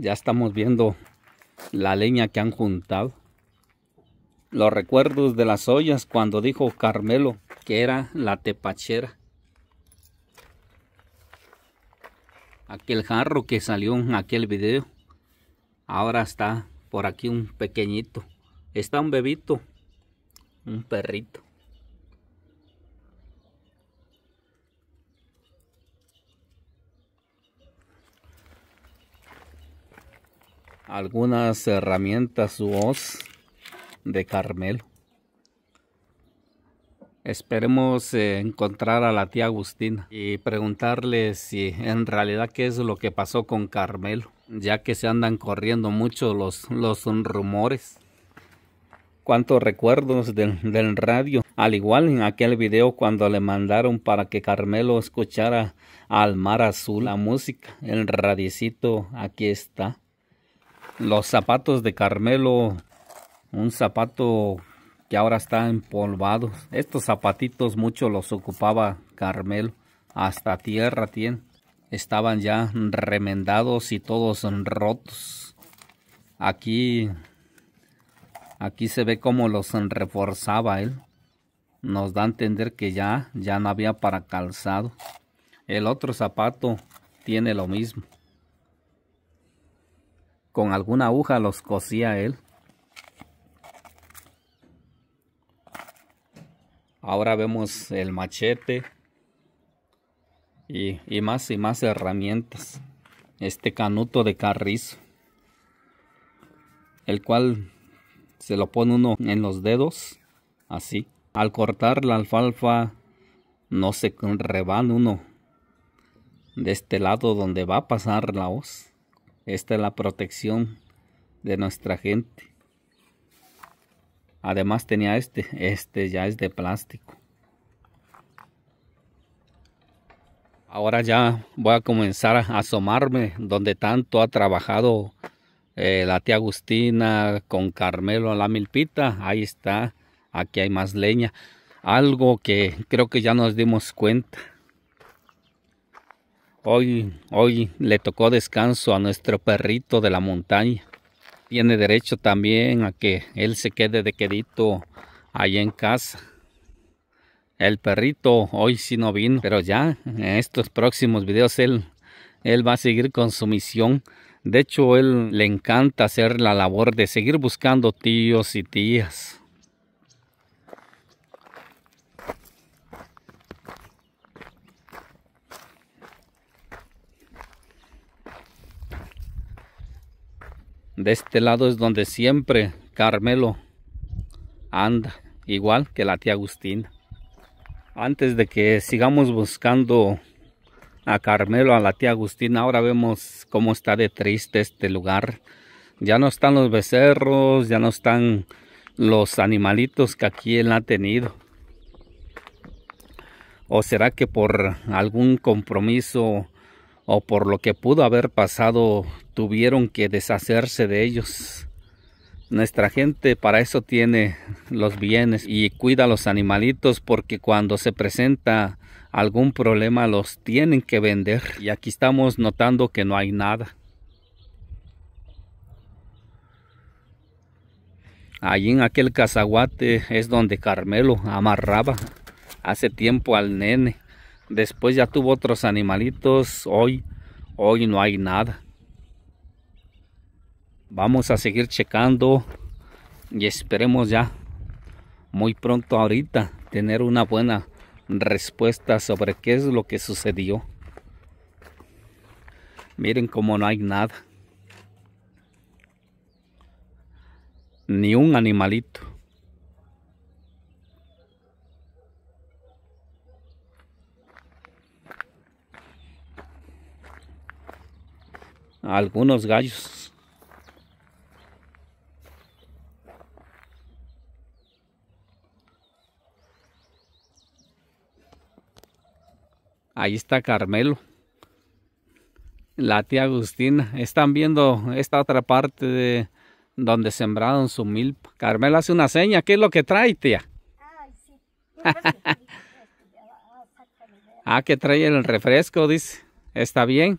Ya estamos viendo la leña que han juntado. Los recuerdos de las ollas cuando dijo Carmelo que era la tepachera. Aquel jarro que salió en aquel video. Ahora está por aquí un pequeñito. Está un bebito. Un perrito. algunas herramientas voz de Carmelo. Esperemos eh, encontrar a la tía Agustina y preguntarle si en realidad qué es lo que pasó con Carmelo, ya que se andan corriendo mucho los, los rumores. Cuántos recuerdos del, del radio, al igual en aquel video cuando le mandaron para que Carmelo escuchara al mar azul la música, el radicito aquí está los zapatos de Carmelo, un zapato que ahora está empolvado. Estos zapatitos mucho los ocupaba Carmelo, hasta tierra tiene. Estaban ya remendados y todos rotos. Aquí, aquí se ve cómo los reforzaba él. Nos da a entender que ya, ya no había para calzado. El otro zapato tiene lo mismo con alguna aguja los cosía él. Ahora vemos el machete y, más y más herramientas. Este canuto de carrizo, el cual se lo pone uno en los dedos, así. Al cortar la alfalfa no se rebana uno de este lado donde va a pasar la hoz. Esta es la protección de nuestra gente. Además tenía este, este ya es de plástico. Ahora ya voy a comenzar a asomarme donde tanto ha trabajado eh, la tía Agustina con Carmelo a la milpita. Ahí está, aquí hay más leña. Algo que creo que ya nos dimos cuenta Hoy, hoy le tocó descanso a nuestro perrito de la montaña. Tiene derecho también a que él se quede de quedito ahí en casa. El perrito hoy sí no vino, pero ya en estos próximos videos él, él va a seguir con su misión. De hecho, él le encanta hacer la labor de seguir buscando tíos y tías. de este lado es donde siempre Carmelo anda, igual que la tía Agustina. Antes de que sigamos buscando a Carmelo, a la tía Agustina, ahora vemos cómo está de triste este lugar. Ya no están los becerros, ya no están los animalitos que aquí él ha tenido. ¿O será que por algún compromiso o por lo que pudo haber pasado tuvieron que deshacerse de ellos. Nuestra gente para eso tiene los bienes y cuida a los animalitos porque cuando se presenta algún problema los tienen que vender. Y aquí estamos notando que no hay nada. Allí en aquel cazaguate es donde Carmelo amarraba hace tiempo al nene. Después ya tuvo otros animalitos. Hoy, hoy no hay nada vamos a seguir checando y esperemos ya muy pronto ahorita tener una buena respuesta sobre qué es lo que sucedió miren como no hay nada ni un animalito algunos gallos Ahí está Carmelo. La tía Agustina. Están viendo esta otra parte de donde sembraron su milpa. Carmelo hace una seña. ¿Qué es lo que trae, tía? Este, ah, que trae el refresco, dice. Está bien.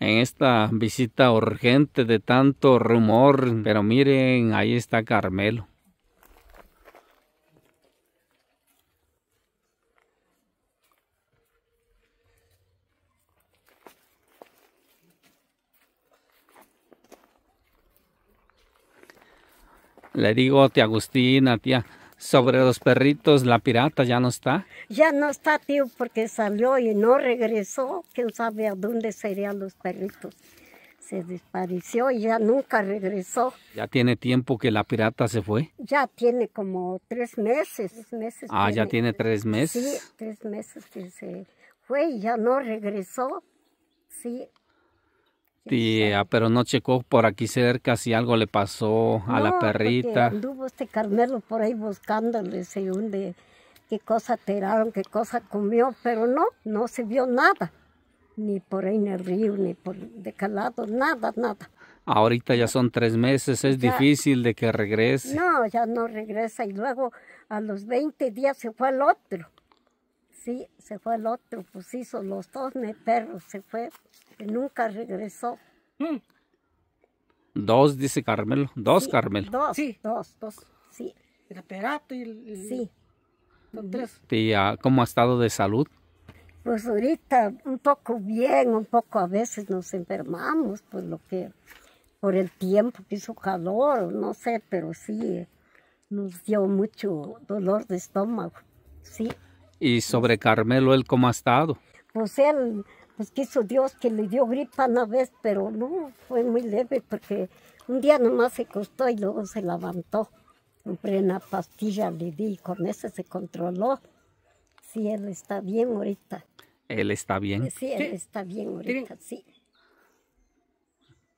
en esta visita urgente de tanto rumor. Pero miren, ahí está Carmelo. Le digo, tía Agustina, tía, sobre los perritos, la pirata ya no está. Ya no está, tío, porque salió y no regresó. Quién sabe a dónde serían los perritos. Se desapareció y ya nunca regresó. ¿Ya tiene tiempo que la pirata se fue? Ya tiene como tres meses. ah, ya tiene tres meses. Sí, tres meses que se fue y ya no regresó. Sí, Tía, ah, pero no checó por aquí cerca si algo le pasó a la perrita. Anduvo este Carmelo por ahí buscándole según de qué cosa tiraron, qué cosa comió, pero no, no se vio nada. Ni por ahí en el río, ni por de calado, nada, nada. Ahorita ya son tres meses, es difícil de que regrese. No, ya no regresa y luego a los 20 días se fue al otro. Sí, se fue al otro, pues hizo los dos perros, se fue nunca regresó. Mm. Dos, dice Carmelo. Dos, Carmelo. Dos, sí. dos, dos, sí. El aparato y el... Sí. ¿Y ah, cómo ha estado de salud? Pues ahorita un poco bien, un poco a veces nos enfermamos, pues lo que por el tiempo que hizo calor, no sé, pero sí nos dio mucho dolor de estómago, sí. ¿Y sobre Carmelo, él cómo ha estado? Pues él pues quiso Dios que le dio gripa una vez, pero no, fue muy leve porque un día nomás se costó y luego se levantó. Compré una pastilla, le di y con eso se controló. Sí, él está bien ahorita. Él está bien. Sí, él está bien ahorita, sí.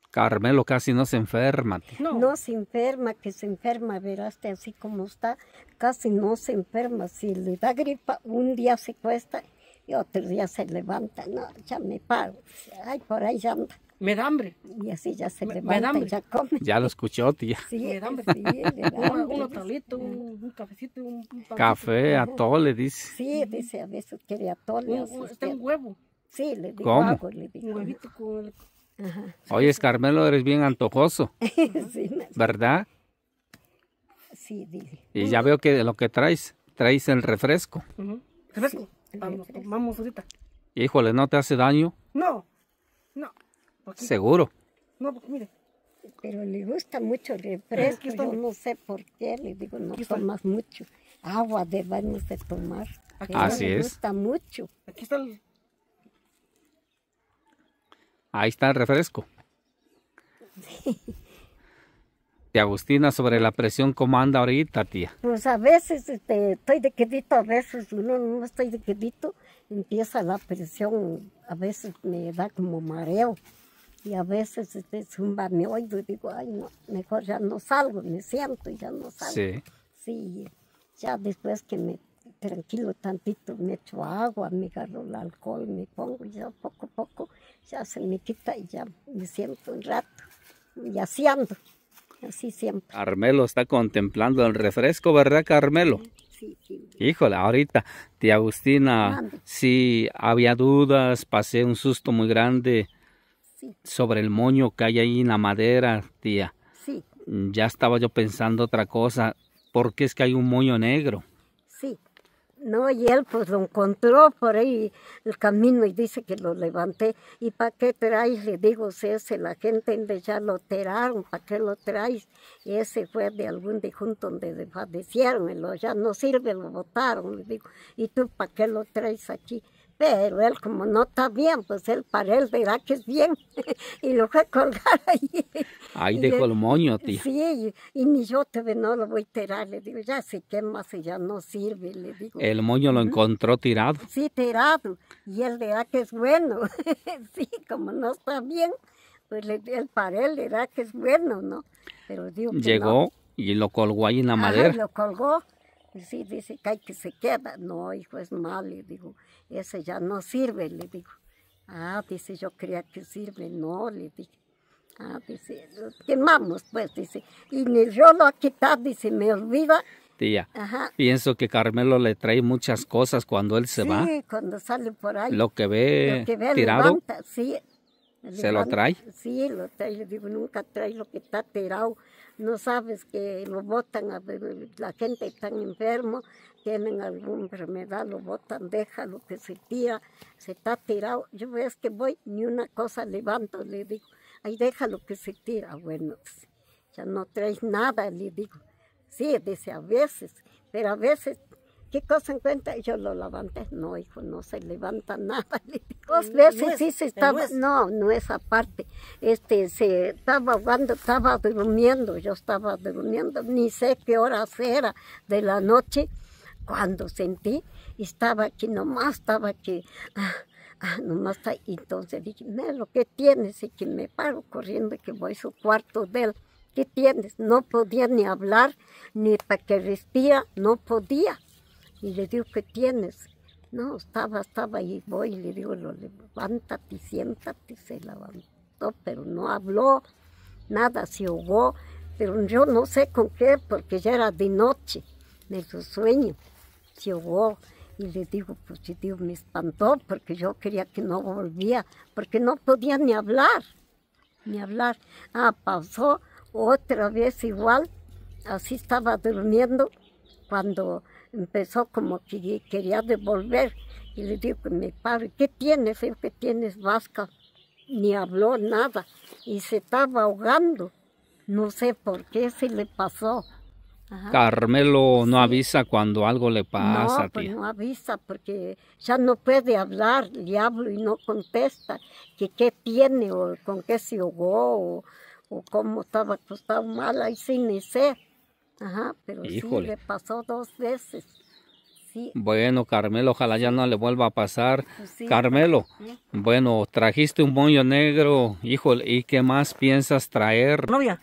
Carmelo casi no se enferma. No. no. se enferma, que se enferma, veraste así como está, casi no se enferma. Si le da gripa, un día se cuesta y otro día se levanta, no, ya me paro. Ay, por ahí ya anda. Me da hambre. Y así ya se levanta, y ya come. Ya lo escuchó, tía. Sí, me da hambre. Un, atolito, un, cafecito, un, Café, atole, dice. Sí, dice, a veces quiere atole. Un, está un huevo. Sí, le digo ¿Cómo? le Un huevito con... El... Oye, Carmelo, eres bien antojoso. sí, ¿Verdad? Sí, dice. Y ya veo que lo que traes, traes el refresco. ¿Refresco? Vamos, vamos ahorita. Híjole, ¿no te hace daño? No, no. ¿Seguro? No, porque mire. Pero le gusta mucho el refresco, yo no sé por qué, le digo, no tomas mucho. Agua De baños de tomar. Aquí Así le gusta mucho. Aquí está el... Ahí está el refresco. Sí. Agustina sobre la presión, ¿cómo anda ahorita, tía? Pues a veces este, estoy de quedito, a veces no, no estoy de quedito, empieza la presión, a veces me da como mareo y a veces este, zumba mi oído y digo, ay, mejor ya no salgo, me siento y ya no salgo. Sí. Sí, ya después que me tranquilo tantito, me echo agua, me agarro el alcohol, me pongo y ya poco a poco ya se me quita y ya me siento un rato y así ando siempre. Carmelo está contemplando el refresco, ¿verdad, Carmelo? Sí, Híjole, ahorita, tía Agustina, si había dudas, pasé un susto muy grande sobre el moño que hay ahí en la madera, tía. Sí. Ya estaba yo pensando otra cosa, ¿por qué es que hay un moño negro? No, y él pues lo encontró por ahí el camino y dice que lo levanté. ¿Y para qué traes? Le digo, si ese la gente ya lo tiraron, ¿para qué lo traes? Y ese fue de algún difunto donde padecieron, ya no sirve, lo botaron. Le digo, ¿y tú para qué lo traes aquí? Pero él como no está bien, pues él para él verá que es bien. y lo fue a colgar ahí. ahí dejó el moño, tía. Sí, y, ni yo te no lo voy a tirar. Le digo, ya se quema, se ya no sirve, le digo. El moño lo encontró tirado. Sí, tirado. Y él verá que es bueno. sí, como no está bien, pues él para él verá que es bueno, ¿no? Pero digo Llegó y lo colgó ahí en la madera. madera. lo colgó. Y sí, dice que hay que se queda. No, hijo, es mal, le digo ese ya no sirve, le digo. Ah, dice, yo creía que sirve, no, le digo. Ah, dice, quemamos, pues, dice. Y ni yo lo ha quitado, dice, me olvida. Tía, pienso que Carmelo le trae muchas cosas cuando él se va. Sí, cuando sale por ahí. Lo que ve, tirado. sí, ¿Se lo trae? Sí, lo trae. Le digo, nunca trae lo que está tirado no sabes que lo botan, a, la gente está enfermo, tienen alguna enfermedad, lo botan, deja lo que se tira, se está tirado. Yo ves que voy, ni una cosa levanto, le digo, ahí deja lo que se tira. Bueno, ya no traes nada, le digo. Sí, dice a veces, pero a veces ¿qué cosa encuentra? Y yo lo levanté. No, hijo, no se levanta nada. Dos veces sí se estaba, no, no es parte Este, se estaba ahogando, estaba durmiendo, yo estaba durmiendo, ni sé qué hora era de la noche cuando sentí, estaba aquí nomás, estaba aquí. Ah, ah nomás está. entonces dije, Melo, ¿qué tienes? Y que me paro corriendo y que voy a su cuarto de él. ¿Qué tienes? No podía ni hablar, ni para que respira, no podía y le digo, ¿qué tienes? No, estaba, estaba ahí, voy y le digo, levántate, siéntate, se levantó, pero no habló, nada, se ahogó, pero yo no sé con qué, porque ya era de noche, De su sueño, se ahogó. Y le digo, pues si me espantó porque yo quería que no volvía, porque no podía ni hablar, ni hablar. Ah, pasó otra vez igual, así estaba durmiendo cuando empezó como que quería devolver y le digo a pues, mi padre, ¿qué tienes? Digo, ¿qué tienes vasca? Ni habló nada y se estaba ahogando. No sé por qué se le pasó. Carmelo no avisa cuando algo le pasa. No, pues no avisa porque ya no puede hablar, le hablo y no contesta, que qué tiene o con qué se ahogó o, cómo estaba acostado mal, ahí sin ni Ajá, pero Híjole. sí le pasó dos veces. Bueno, Carmelo, ojalá ya no le vuelva a pasar. Pues Carmelo, bueno, trajiste un moño negro, híjole, ¿y qué más piensas traer? Novia.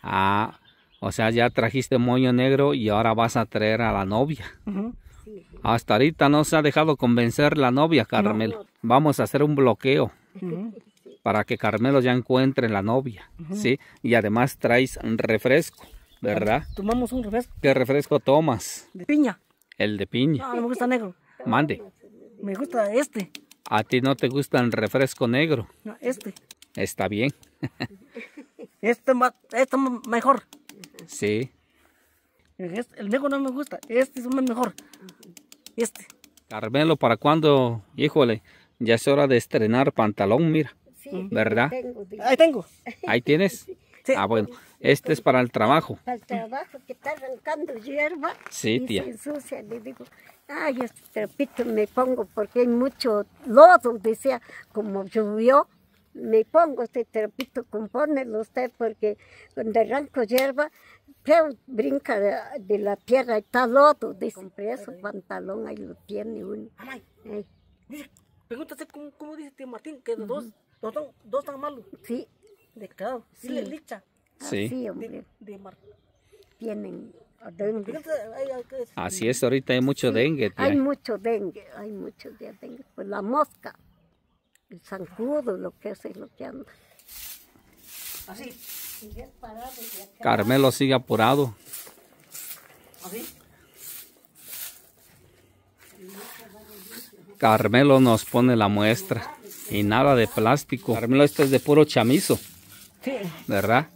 Ah, o sea, ya trajiste moño negro y ahora vas a traer a la novia. Hasta ahorita no se ha dejado convencer la novia, Carmelo. Vamos a hacer un bloqueo. Para que Carmelo ya encuentre la novia, ¿sí? Y además traes refresco. ¿Verdad? Tomamos un refresco. ¿Qué refresco tomas? De piña. El de piña. No, no me gusta negro. Mande. Me gusta este. ¿A ti no te gusta el refresco negro? No, este. Está bien. este, este mejor. Sí. Este, el negro no me gusta. Este es mejor. Este. Carmelo, ¿para cuándo? Híjole, ya es hora de estrenar pantalón, mira. Sí, ¿Verdad? Ahí tengo. Ahí tienes. Sí. Ah, bueno. Este es para el trabajo. Para el trabajo, que está arrancando hierba. Sí, y tía. Se ensucia. Le digo, ay, este trapito me pongo porque hay mucho lodo. Decía, como llovió, me pongo este trapito, compónelo usted, porque cuando arranco hierba, creo, brinca de, la tierra, está lodo. Dice, compré pantalón, ahí lo tiene uno. Ay, dice, pregúntate cómo, dice tío Martín, que los dos, dos, dos, están malos. Sí. De claro. Sí, sí. le licha. Sí. hombre. dengue. Así es, ahorita hay mucho dengue. Hay mucho dengue, hay mucho dengue. Pues la mosca, el zancudo, lo que es, es lo que anda. Así. Carmelo sigue apurado. Así. Carmelo nos pone la muestra y nada de plástico. Carmelo, esto es de puro chamizo. Sí. ¿Verdad?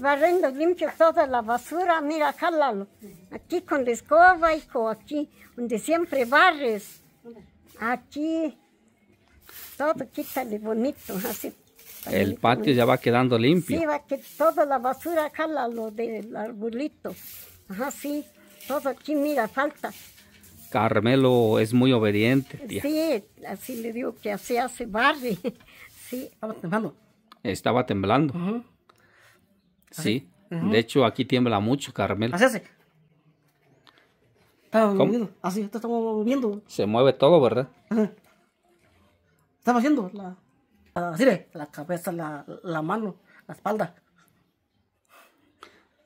barrendo limpio toda la basura, mira, jálalo. Aquí con la escoba, aquí, donde siempre barres. Aquí, todo quítale bonito, así. El patio ya va quedando limpio. Sí, va que toda la basura, jálalo del arbolito. Ajá, sí, todo aquí, mira, falta. Carmelo es muy obediente, tía. Sí, así le digo que así hace barre. Sí, vamos, Estaba temblando. Ajá. Sí. De hecho, aquí tiembla mucho, Carmel. Así hace. Está moviendo. Así, estamos moviendo. Se mueve todo, ¿verdad? Estaba haciendo la, la, la cabeza, la, mano, la espalda.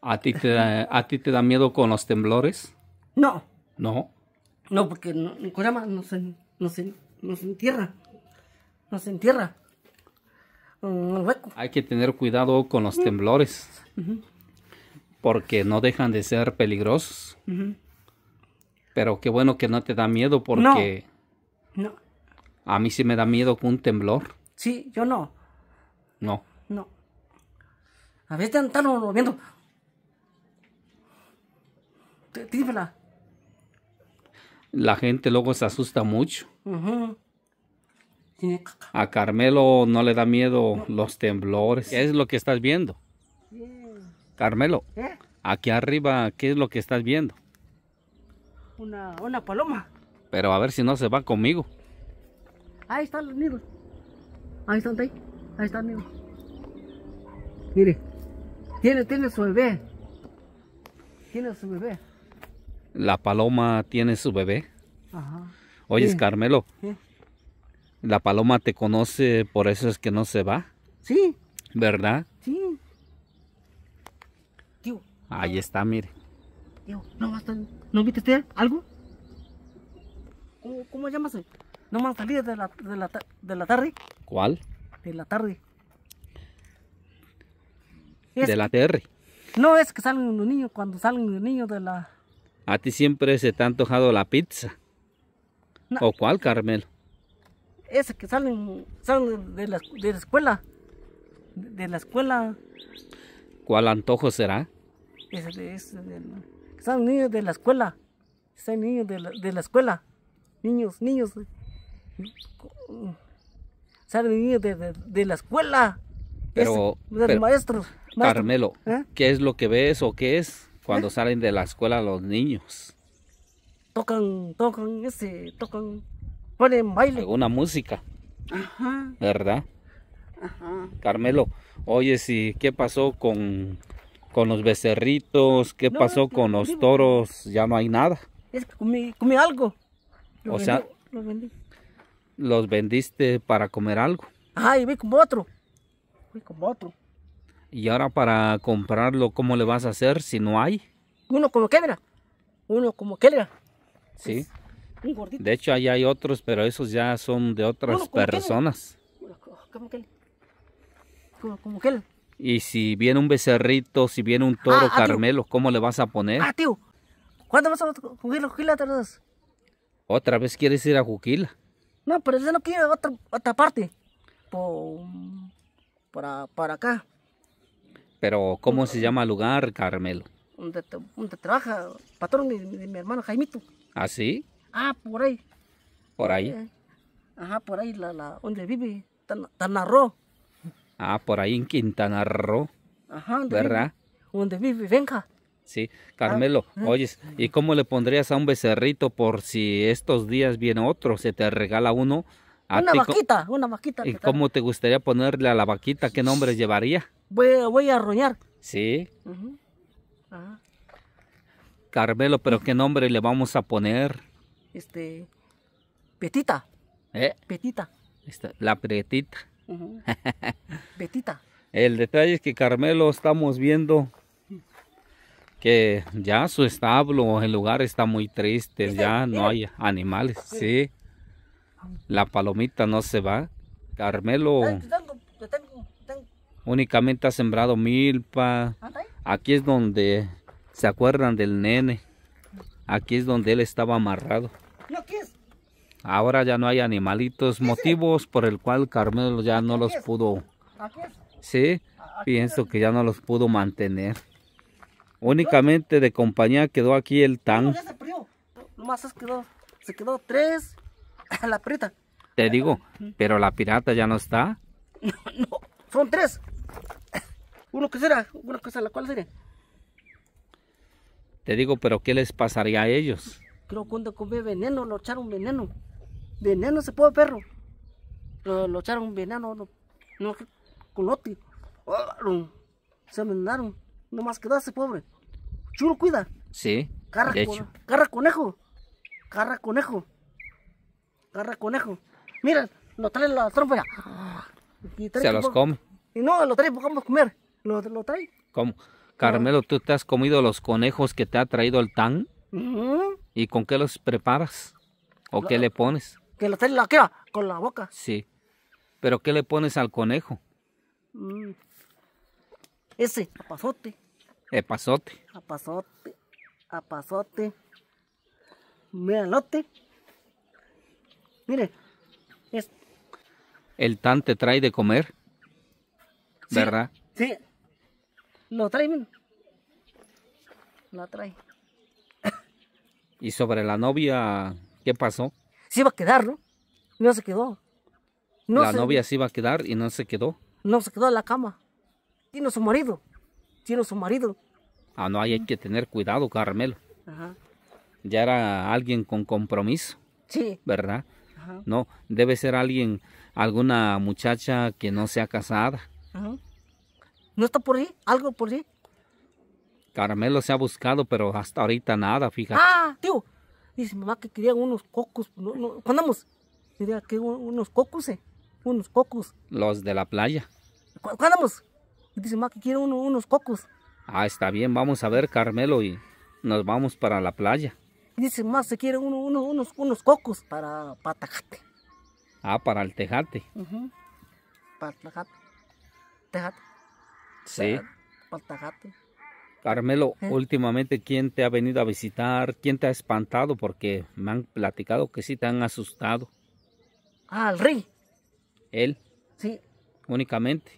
¿A ti, te da, ¿A ti te da miedo con los temblores? No. ¿No? No, porque no, no, no se entierra. No se entierra. Hay que tener cuidado con los temblores. Porque no dejan de ser peligrosos. Pero qué bueno que no te da miedo porque... No. A mí sí me da miedo con un temblor. Sí, yo no. No. No. A veces están moviendo. Dímela. La gente luego se asusta mucho. A Carmelo no le da miedo los temblores. ¿Qué es lo que estás viendo? Carmelo, aquí arriba, ¿qué es lo que estás viendo? Una, una paloma. Pero a ver si no se va conmigo. Ahí están los nidos. Ahí están, ahí. Ahí están, nidos. Mire, tiene, tiene su bebé. Tiene su bebé. La paloma tiene su bebé. Ajá. Oyes, Carmelo. La paloma te conoce, por eso es que no se va. Sí. ¿Verdad? Sí. Tío. Ahí está, mire. Tío, no ¿No viste algo? ¿Cómo, llamas? No más salir de la, de, la, tarde. ¿Cuál? De la tarde. de la tarde. No, es que salen los niños cuando salen los niños de la... A ti siempre se te ha antojado la pizza. ¿O cuál, Carmelo? esas que salen, salen de, la, escuela, de la escuela. ¿Cuál antojo será? Es, de, de niños de la escuela, están niños de la, de la escuela, niños, niños, salen niños de, la escuela. Pero, maestro. Carmelo, ¿eh? ¿qué es lo que ves o qué es cuando ¿Eh? salen de la escuela los niños? Tocan, tocan, ese, tocan una música. ¿Verdad? Carmelo, oye, si qué pasó con, los becerritos, qué pasó con los toros, ya no hay nada. Es que comí, algo. o sea, los vendiste para comer algo. ay y vi como otro. Y ahora para comprarlo, ¿cómo le vas a hacer si no hay? Uno como quebra. Uno como quebra. Sí. De hecho, ahí hay otros, pero esos ya son de otras personas. ¿Cómo que él. Como, que él. Y si viene un becerrito, si viene un toro ah, carmelo, ¿cómo le vas a poner? Ah, tío. ¿Cuándo vas a Juquila, Juquila otra vez? ¿Otra vez quieres ir a Juquila? No, pero yo no quiero otra, otra parte. Por, para, para acá. Pero, ¿cómo se llama el lugar, Carmelo? Donde, trabaja patrón de, de mi hermano Jaimito. ¿Ah, sí? Ah, por ahí. ¿Por ahí? Eh, ajá, por ahí, la, la, donde vive, Tanarro. Ah, por ahí en Quintana Roo. Ajá, donde ¿verdad? Vive, donde vive, venga. Sí, Carmelo, ah, ¿eh? oyes, ¿y cómo le pondrías a un becerrito por si estos días viene otro, se te regala uno? una vaquita, una vaquita. ¿Y cómo te gustaría ponerle a la vaquita? ¿Qué nombre llevaría? Voy, a arruñar. Sí. Ah. Carmelo, pero ¿qué nombre le vamos a poner? este, Petita. Petita. ¿Eh? la Petita. Petita. El detalle es que Carmelo estamos viendo que ya su establo, el lugar está muy triste, ya no hay animales, sí. La palomita no se va. Carmelo únicamente ha sembrado milpa. Aquí es donde se acuerdan del nene. Aquí es donde él estaba amarrado. Ahora ya no hay animalitos, motivos por el cual Carmelo ya no los pudo. Sí, pienso que ya no los pudo mantener. Únicamente de compañía quedó aquí el tan. Nomás se quedó tres la pirata. Te digo, pero la pirata ya no está. No, no son tres. Uno que será, una cosa, la cual sería. Te digo, pero ¿qué les pasaría a ellos? creo que cuando comió veneno, lo echaron veneno. Veneno se puede perro. Lo, lo echaron veneno, no, no se envenenaron. Nomás quedaste, pobre. Chulo cuida. Sí. Carra, carra conejo. Carra conejo. Carra conejo. Mira, lo trae la trompa se los come. Y no, lo trae, pues, vamos a comer. Lo, trae. ¿Cómo? Carmelo, ¿tú te has comido los conejos que te ha traído el tan? ¿Y con qué los preparas? ¿O qué le pones? Que la con la boca. Sí. ¿Pero qué le pones al conejo? Mm. Ese, apazote. Epazote. Apazote, apazote. note. Mire, es... El tan te trae de comer, ¿verdad? Sí, lo trae, lo trae. ¿Y sobre la novia qué pasó? Se iba a quedar, ¿no? no se quedó. No la novia se iba a quedar y no se quedó. No se quedó en la cama. Tiene su marido. Tiene su marido. Ah, no, hay que tener cuidado, Carmelo. Ajá. Ya era alguien con compromiso. Sí. ¿Verdad? Ajá. No, debe ser alguien, alguna muchacha que no sea casada. Ajá. ¿No está por ahí? ¿Algo por ahí? Carmelo se ha buscado, pero hasta ahorita nada, fíjate. Ah, tío. Dice mamá que quería unos cocos. No, no, ¿Cuándamos? Quería que unos cocos, eh. Unos cocos. Los de la playa. vamos? Dice mamá que quiere unos cocos. Ah, está bien, vamos a ver Carmelo y nos vamos para la playa. Dice mamá, se quiere uno, unos, unos cocos para, para Ah, para el tejate. Para el tejate. Tejate. Sí. Para el Carmelo, últimamente, ¿quién te ha venido a visitar? ¿Quién te ha espantado? Porque me han platicado que sí te han asustado. Ah, el rey. ¿Él? Sí. Únicamente.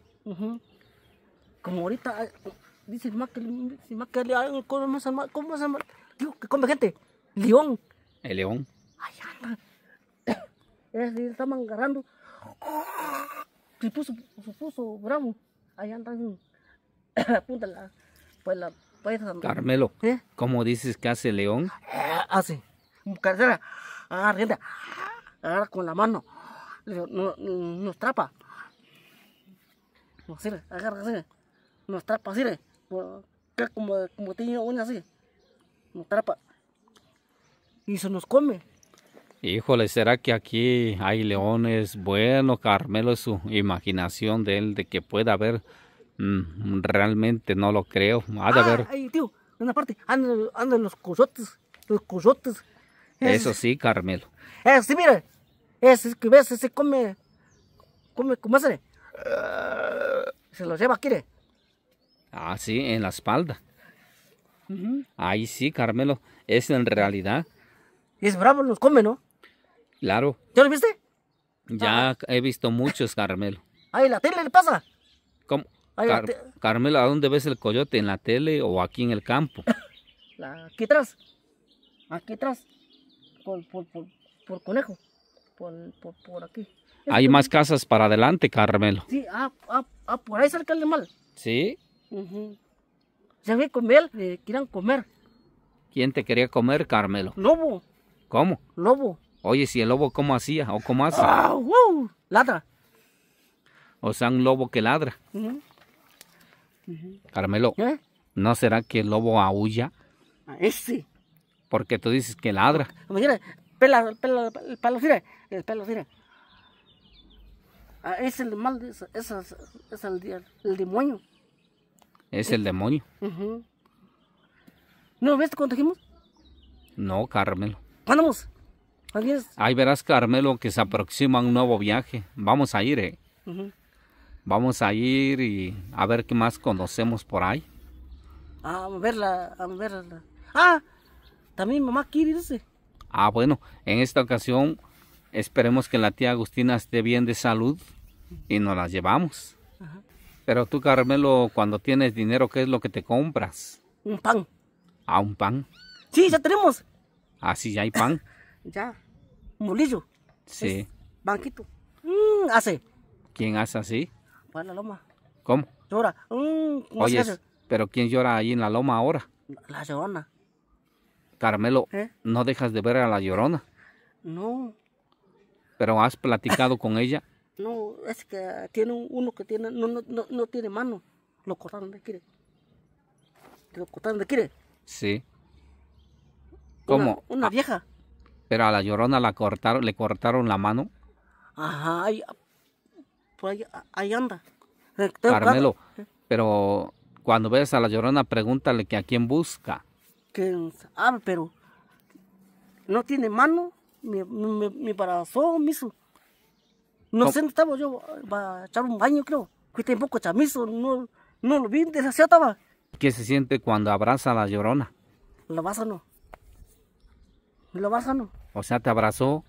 Como ahorita dice más que, más que ¿cómo se amar? ¿Cómo se amar? Digo, que come gente. León. El león. Ahí anda. Es, estaban agarrando. Se puso, se puso bravo. Ahí andan. Apúntala. Pues Carmelo, ¿Eh? ¿cómo dices que hace león? Ah, hace. cartera, Agarra, ah, gente. Ah, agarra con la mano. Nos, nos trapa. Nos sirve. Agarra así. Nos trapa, sirve. Como, como tiene una así. Nos trapa. Y se nos come. Híjole, ¿será que aquí hay leones? Bueno, Carmelo, es su imaginación de él, de que pueda haber Mm, realmente no lo creo. Ha de ah, tío, en una parte andan, andan los cosotes Los cosotes Eso sí, Carmelo. eh sí, mira. Ese que ves, ese come. Come, ¿cómo se? se lo lleva quiere Ah, sí, en la espalda. Ahí sí, Carmelo. Es en realidad. es bravo, nos come, ¿no? Claro. ¿Ya lo viste? Ya ah. he visto muchos, Carmelo. ahí la tele le pasa. ¿Cómo? Carmelo, ¿a dónde ves el coyote? ¿En la tele o aquí en el campo? aquí atrás. Aquí atrás. Por, conejo. Por, aquí. Hay más casas para adelante, Carmelo. Sí, ah, ah, ah por ahí cerca el animal. Sí. Se comer, le quieran comer. ¿Quién te quería comer, Carmelo? Lobo. ¿Cómo? Lobo. Oye, si el lobo, ¿cómo hacía? ¿O cómo hace? Ah, ladra. O sea, un lobo que ladra. Carmelo, ¿no será que el lobo aúlla? A ese. Porque tú dices que ladra. Mira, pela, el eh, pelo, mira, el ah, pelo, mira. es el mal, es, es el, el, demonio. Es el demonio. ¿No lo viste cuando dijimos? No, Carmelo. Vámonos. Adiós. Ahí verás, Carmelo, que se aproxima un nuevo viaje. Vamos a ir, eh. Vamos a ir y a ver qué más conocemos por ahí. Ah, a verla, a verla. Ah, también mamá quiere irse. Ah, bueno, en esta ocasión esperemos que la tía Agustina esté bien de salud y nos la llevamos. Pero tú, Carmelo, cuando tienes dinero, ¿qué es lo que te compras? Un pan. Ah, un pan. Sí, ya tenemos. Ah, sí, ya hay pan. ya. Molillo. Sí. banquito. Mm, hace. ¿Quién hace así? En pues, la loma. ¿Cómo? Llora. Mm, Oye, pero ¿quién llora ahí en la loma ahora? La llorona. Carmelo, ¿Eh? ¿no dejas de ver a la llorona? No. ¿Pero has platicado con ella? No, es que tiene uno que tiene, no, no, no, tiene mano. Lo cortaron de quiere. Lo cortaron de quiere. Sí. ¿Cómo? Una, ah, vieja. Pero a la llorona la cortaron, le cortaron la mano. Ajá, pues, ahí, anda. Eh, Carmelo, pero cuando ves a la llorona, pregúntale que a quién busca. Que ah, pero no tiene mano, mi, mi, mi brazo No sé, estaba yo para echar un baño, creo. Fui poco chamizo, no, no lo vi, desgraciado estaba. ¿Qué se siente cuando abraza a la llorona? La abraza no. La abraza no. O sea, te abrazó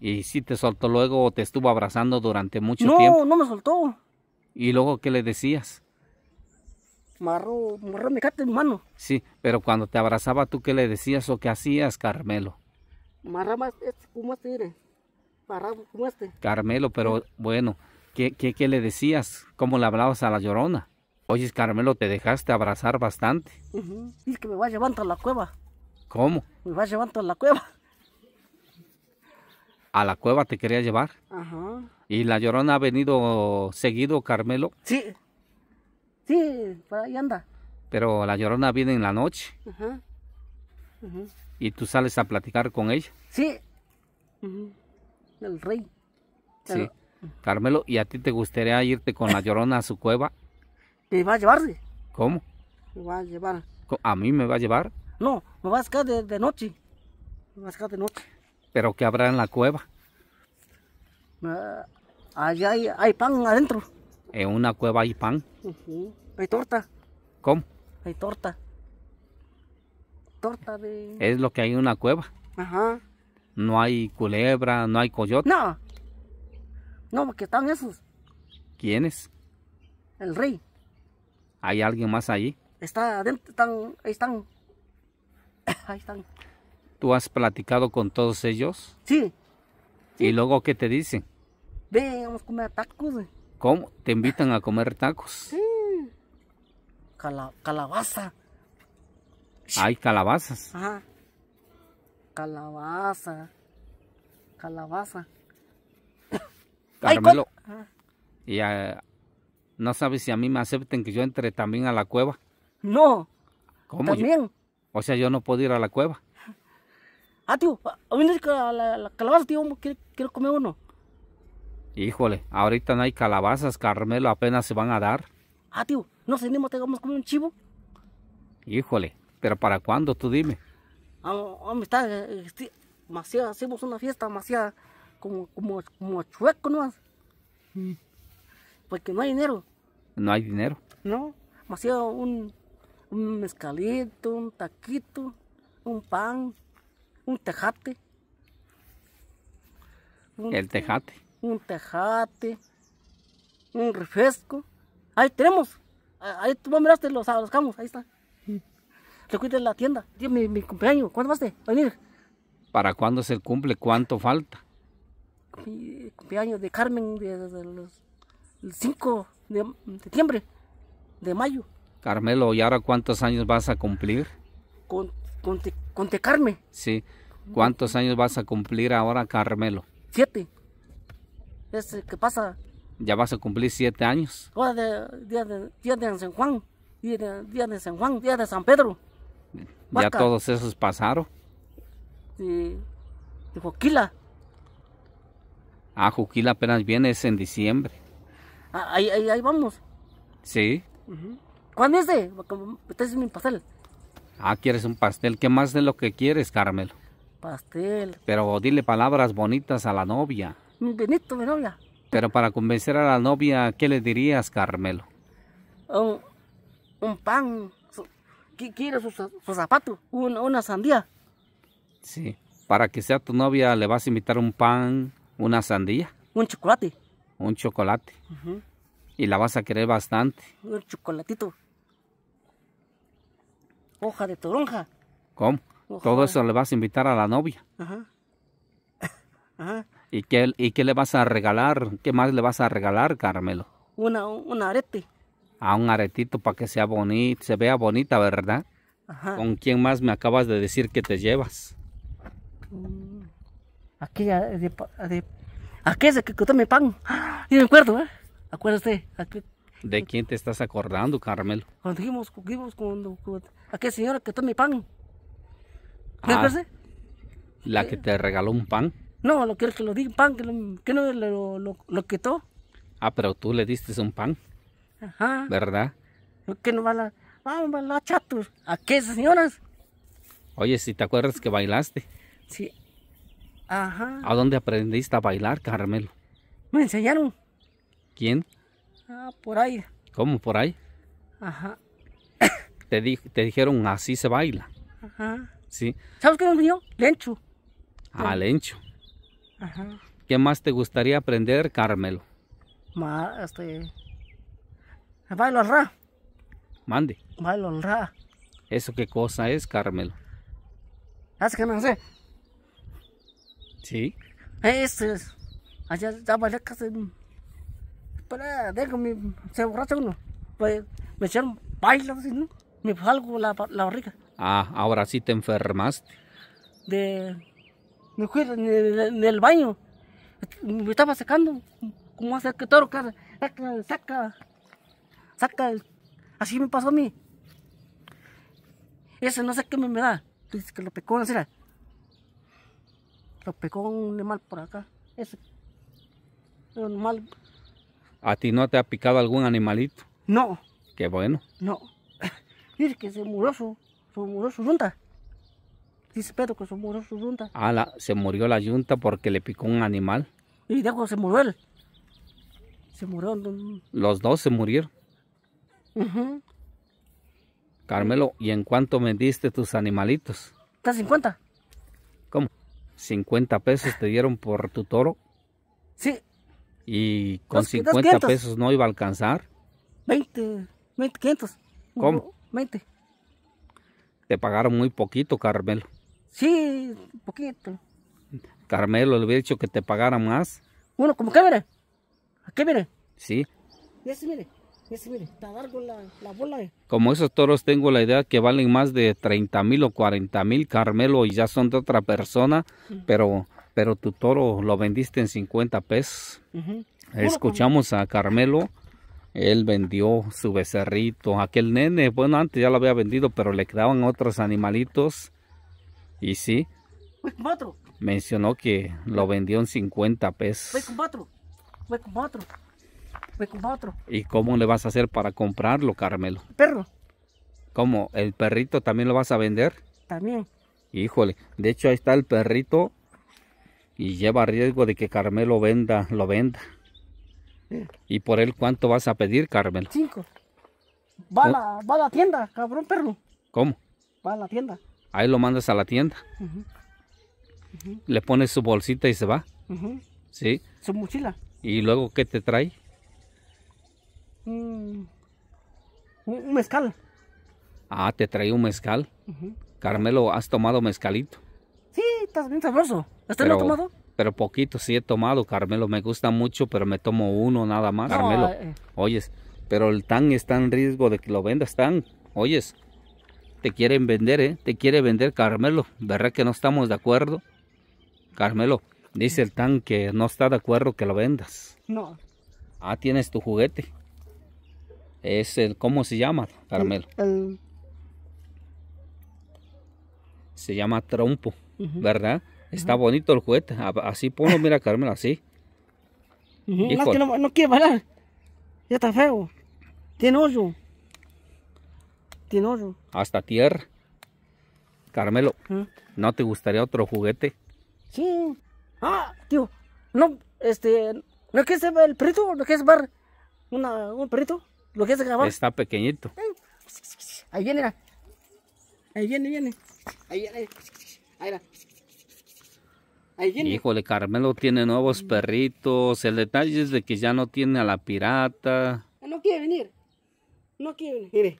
y si te soltó luego o te estuvo abrazando durante mucho tiempo. No, no me soltó. ¿Y luego qué le decías? Marro, me cate, mano. Sí, pero cuando te abrazaba, ¿tú qué le decías o qué hacías, Carmelo? Marra, ¿cómo este? ¿cómo este? Carmelo, pero ¿Eh? bueno, ¿qué, qué, le decías? ¿Cómo le hablabas a la llorona? Oye, Carmelo, te dejaste abrazar bastante. que me va llevando a la cueva. ¿Cómo? Me va llevando a la cueva a la cueva te quería llevar. Ajá. Y la llorona ha venido seguido, Carmelo. Sí. Sí, por ahí anda. Pero la llorona viene en la noche. Ajá. Y tú sales a platicar con ella. Sí. El rey. Sí. Carmelo, ¿y a ti te gustaría irte con la llorona a su cueva? ¿Te va a llevar ¿Cómo? Me va a llevar. ¿A mí me va a llevar? No, me vas a sacar de, noche. Me vas a quedar de noche pero ¿qué habrá en la cueva? Ah, allá hay, pan adentro. ¿En una cueva hay pan? Hay torta. ¿Cómo? Hay torta. Torta de... Es lo que hay en una cueva. Ajá. No hay culebra, no hay coyote. No. No, porque están esos. ¿Quiénes? El rey. ¿Hay alguien más ahí? Está adentro, están, ahí están. ahí están. ¿Tú has platicado con todos ellos? Sí. ¿Y luego qué te dicen? Ven, vamos a comer tacos. ¿Cómo? ¿Te invitan a comer tacos? Sí. calabaza. Hay calabazas. Ajá. Calabaza. Calabaza. Carmelo. y no sabes si a mí me acepten que yo entre también a la cueva. No. ¿Cómo? También. O sea, yo no puedo ir a la cueva. Ah, tío, ah, la, calabaza, tío? Quiero, comer uno. Híjole, ahorita no hay calabazas, Carmelo, apenas se van a dar. Ah, tío, ¿nos tenemos, a comer un chivo? Híjole, ¿pero para cuándo? Tú dime. Ah, ah está... Eh, este, demasiado, hacemos una fiesta demasiado como, como, como chueco nomás. Porque no hay dinero. No hay dinero. No, demasiado un, un mezcalito, un taquito, un pan un tejate. el tejate. Un tejate, un refresco. Ahí tenemos. Ah, ahí tú me miraste los, los ahí está. Recuerda mm. la tienda. Día mi, cumpleaños. ¿Cuándo vas a venir? ¿Para cuándo se cumple? ¿Cuánto falta? Mi cumpleaños de Carmen desde los, el 5 de septiembre, de, mayo. Carmelo, ¿y ahora cuántos años vas a cumplir? Con, con, Conte Sí. ¿Cuántos años vas a cumplir ahora, Carmelo? Siete. ¿Qué pasa. Ya vas a cumplir siete años. día, de, San Juan, día de, San Juan, día de San Pedro. Ya todos esos pasaron. Sí. De Joquila. Ah, Joquila apenas viene, es en diciembre. Ah, ahí, ahí, vamos. Sí. ¿Cuándo es de? Pues, es mi pastel. Ah, quieres un pastel. ¿Qué más de lo que quieres, Carmelo? Pastel. Pero dile palabras bonitas a la novia. Benito, mi novia. Pero para convencer a la novia, ¿qué le dirías, Carmelo? Un, un pan. Quiere su, su zapato, una, sandía. Sí. Para que sea tu novia, ¿le vas a invitar un pan, una sandía? Un chocolate. Un chocolate. Y la vas a querer bastante. Un chocolatito hoja de toronja. ¿Cómo? Todo eso le vas a invitar a la novia. Ajá. Ajá. ¿Y qué, ¿Y qué le vas a regalar? ¿Qué más le vas a regalar, Carmelo? Una, un arete. A ah, un aretito para que sea bonito, se vea bonita, ¿verdad? Ajá. ¿Con quién más me acabas de decir que te llevas? Mm, aquella ah, de, ah, de aquella que mi pan. y me acuerdo, ¿eh? Acuérdate, aquí ¿De quién te estás acordando, Carmelo? Cuando dijimos cuando, aquella señora que tomó mi pan. parece? Ah, ¿La que te regaló un pan? No, lo que, que lo di, pan, que, no lo, quitó. Ah, pero tú le diste un pan. Ajá. ¿Verdad? Que no va la, Vamos a la chatur. qué señoras. Oye, si te acuerdas que bailaste. Sí. Ajá. ¿A dónde aprendiste a bailar, Carmelo? Me enseñaron. ¿Quién? Ah, por ahí. ¿Cómo por ahí? Ajá. Te, di te dijeron así se baila. Ajá. Sí. ¿Sabes qué nos mío? Lencho. Ah, lencho. Ajá. ¿Qué más te gustaría aprender, Carmelo? Ma, este... Bailo al ra. Mande. Bailo al ra. ¿Eso qué cosa es, Carmelo? Hace que no sé. ¿Sí? Es... Allá ya bailé casi pero, déjame, se borracha uno. Pues, me echaron bailas, ¿no? Me falgo la, la barriga. Ah, ahora sí te enfermaste. De. Me fui en el, baño. Me estaba secando. Como hace que todo que Saca, saca. Saca. Así me pasó a mí. Ese no sé qué me, da. Dice que lo pecó, Lo pecó un animal por acá. Ese. Un animal ¿A ti no te ha picado algún animalito? No. Qué bueno. No. Dice que se murió su, junta. murió Dice Pedro que se murió su yunta. Ah, la, se murió la yunta porque le picó un animal. Y luego se murió él. Se murió. Los dos se murieron. Carmelo, ¿y en cuánto vendiste tus animalitos? Está 50. ¿Cómo? ¿50 pesos te dieron por tu toro? Sí. Y con 50 pesos no iba a alcanzar. 20, 20, 500. ¿Cómo? 20. Te pagaron muy poquito, Carmelo. Sí, poquito. Carmelo, le hubiera dicho que te pagara más. Bueno, como cámara. ¿A qué mire? Sí. Ese mire, ese mire, está largo la, bola. Eh. Como esos toros tengo la idea que valen más de 30 mil o 40 mil, Carmelo, y ya son de otra persona, pero pero tu toro lo vendiste en 50 pesos. Escuchamos a Carmelo, él vendió su becerrito, aquel nene, bueno, antes ya lo había vendido, pero le quedaban otros animalitos. Y sí, mencionó que lo vendió en 50 pesos. ¿Y cómo le vas a hacer para comprarlo, Carmelo? Perro. ¿Cómo? ¿El perrito también lo vas a vender? También. Híjole, de hecho ahí está el perrito y lleva riesgo de que Carmelo venda, lo venda. ¿Y por él cuánto vas a pedir, Carmelo? Cinco. Va, a la, oh. tienda, cabrón perro. ¿Cómo? Va a la tienda. Ahí lo mandas a la tienda. Le pones su bolsita y se va. Sí. Su mochila. ¿Y luego qué te trae? un mezcal. Ah, te trae un mezcal. Carmelo, ¿has tomado mezcalito? Sí, está bien sabroso. ¿Usted pero, lo tomado? Pero poquito sí he tomado, Carmelo. Me gusta mucho, pero me tomo uno nada más, Carmelo. Eh. Oyes, pero el tan está en riesgo de que lo vendas tan. Oyes, te quieren vender, ¿eh? Te quiere vender, Carmelo. ¿Verdad que no estamos de acuerdo? Carmelo, dice el tan que no está de acuerdo que lo vendas. No. Ah, tienes tu juguete. Es el, ¿cómo se llama, Carmelo? el... Se llama trompo. ¿verdad? Está bonito el juguete. Así ponlo, mira, Carmelo así. no, no, quiere bailar. Ya está feo. Tiene hoyo. Tiene hoyo. Hasta tierra. Carmelo, ¿no te gustaría otro juguete? Sí. Ah, tío. No, este. ¿No quieres ver el perrito? ¿No quieres ver un perrito? ¿Lo quieres grabar? Está pequeñito. Ahí viene, Ahí viene, viene. Ahí viene. Híjole, Carmelo tiene nuevos perritos. El detalle es de que ya no tiene a la pirata. Ah, no quiere venir. No quiere venir. Mire.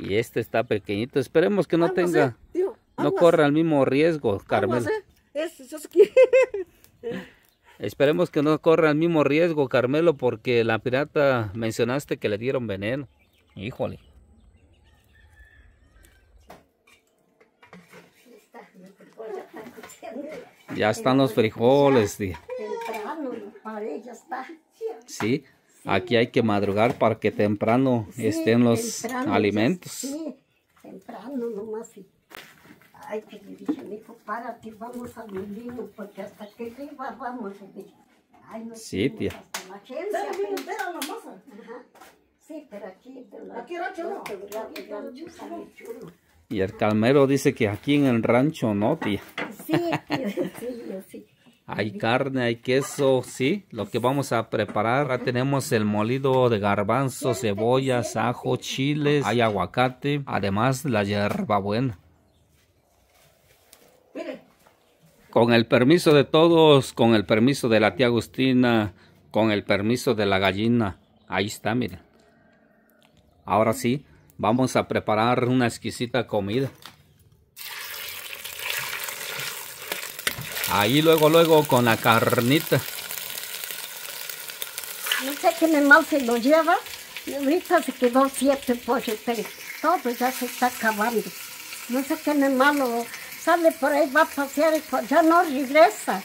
Y este está pequeñito. Esperemos que no tenga. Eh. no corra el mismo riesgo, Carmelo. Eh. Eh. Esperemos que no corra el mismo riesgo, Carmelo, porque la pirata mencionaste que le dieron veneno. Híjole. Ya están los frijoles, tía. Temprano, madre, ya está. Sí, aquí hay que madrugar para que temprano estén los alimentos. Sí, temprano nomás. sí. Ay, que pues le dije, mi hijo, párate, vamos a molino, porque hasta que arriba vamos. Ay, no sí, tía. Hasta la gente. la masa. Sí, pero aquí. la, aquí rancho no. Y el calmero dice que aquí en el rancho no, tía. Sí, hay carne, hay queso, sí. Lo que vamos a preparar, tenemos el molido de garbanzos, cebollas, ajo, chiles, hay aguacate, además la hierbabuena. Con el permiso de todos, con el permiso de la tía Agustina, con el permiso de la gallina. Ahí está, miren. Ahora sí, vamos a preparar una exquisita comida. Ahí luego, luego con la carnita. No sé qué animal se lo lleva. ahorita se quedó siete pollos, pero todo ya se está acabando. No sé qué animal lo sale por ahí, va a pasear y ya no regresa.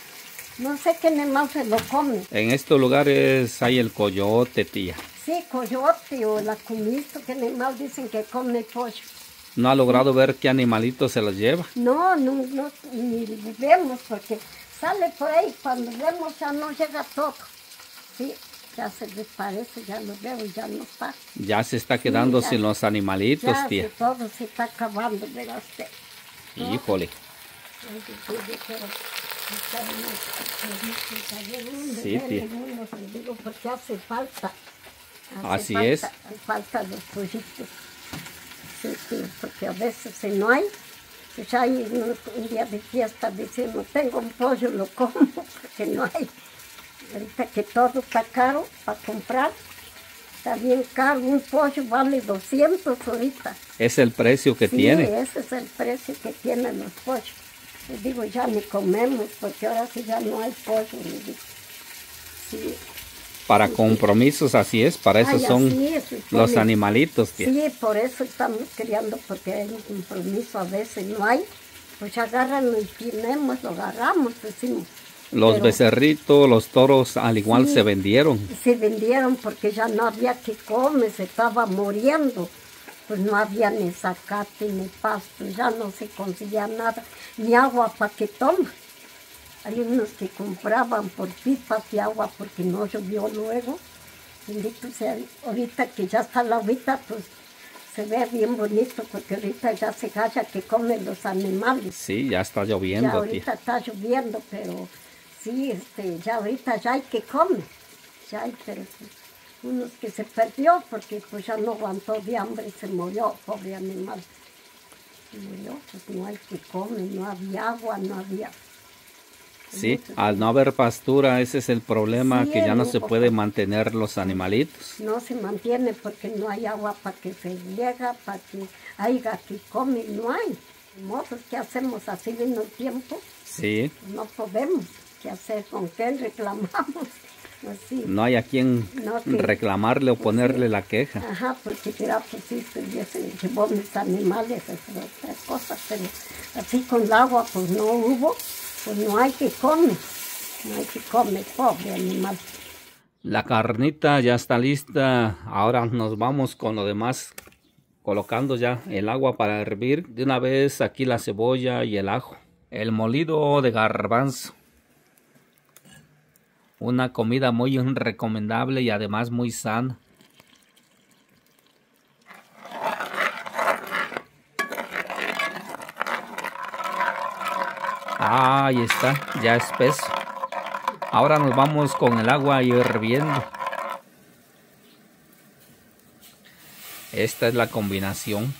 No sé qué animal se lo come. En estos lugares hay el coyote, tía. Sí, coyote o la comida, que animal dicen que come pollo. ¿No ha logrado ver qué animalito se las lleva? No, no, no ni vemos porque sale por ahí, cuando vemos ya no llega todo. Sí, ya se desaparece, ya lo veo, ya no está. Ya se está quedando sin los animalitos, ya todo se está acabando, verá usted. ¿no? Híjole. Sí, tía. Porque hace falta. Así es. es. Falta los proyectos porque a veces si no hay, ya pues hay un, día de fiesta diciendo, tengo un pollo, lo como, porque no hay. Ahorita que todo está caro para comprar, está bien caro, un pollo vale 200 ahorita. ¿Es el precio que tiene? Sí, ese es el precio que tienen los pollos. Le digo, ya ni comemos, porque ahora sí ya no hay pollo. Sí. Para compromisos, así es, para eso son los animalitos. Sí, por eso estamos criando, porque hay un compromiso, a veces no hay. Pues agarran y tenemos, lo agarramos, decimos. Los becerritos, los toros, al igual se vendieron. Se vendieron porque ya no había que comer, se estaba muriendo. Pues no había ni zacate, ni pasto, ya no se conseguía nada, ni agua para que tomen. Hay unos que compraban por pipas de agua porque no llovió luego. Bendito sea, ahorita que ya está la agüita, pues se ve bien bonito porque ahorita ya se calla que comen los animales. Sí, ya está lloviendo. Ya ahorita está lloviendo, pero sí, este, ya ahorita ya hay que comer. Ya hay, pero unos que se perdió porque pues ya no aguantó de hambre, y se murió, pobre animal. Se murió, pues no hay que comer, no había agua, no había Sí, al no haber pastura, ese es el problema, que ya no se puede mantener los animalitos. No se mantiene porque no hay agua para que se llega, para que haya que come, no hay. Nosotros, ¿qué hacemos así en el tiempo? Sí. No podemos. ¿Qué hacer? ¿Con qué reclamamos? Pues no hay a quien reclamarle o pues ponerle la queja. Ajá, porque era pues sí, se llevó mis animales, otras cosas, pero así con el agua pues no hubo. Pues no hay que comer, no hay que comer, pobre animal. La carnita ya está lista, ahora nos vamos con lo demás, colocando ya el agua para hervir. De una vez aquí la cebolla y el ajo. El molido de garbanzo. Una comida muy recomendable y además muy sana. ahí está, ya espeso. Ahora nos vamos con el agua hirviendo. Esta es la combinación.